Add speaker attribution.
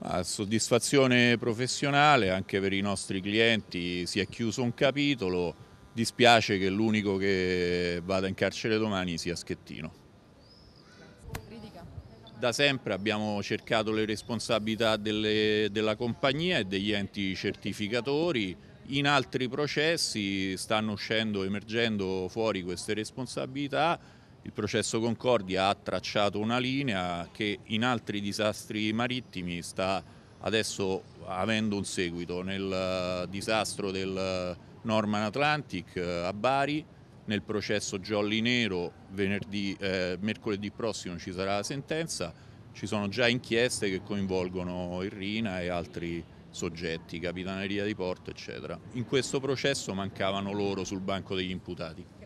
Speaker 1: Ma soddisfazione professionale anche per i nostri clienti, si è chiuso un capitolo, dispiace che l'unico che vada in carcere domani sia Schettino. Da sempre abbiamo cercato le responsabilità delle, della compagnia e degli enti certificatori, in altri processi stanno uscendo, emergendo fuori queste responsabilità il processo Concordia ha tracciato una linea che in altri disastri marittimi sta adesso avendo un seguito nel eh, disastro del eh, Norman Atlantic eh, a Bari, nel processo Jolly Nero venerdì, eh, mercoledì prossimo ci sarà la sentenza, ci sono già inchieste che coinvolgono il Rina e altri soggetti, Capitaneria di Porto eccetera. In questo processo mancavano loro sul banco degli imputati.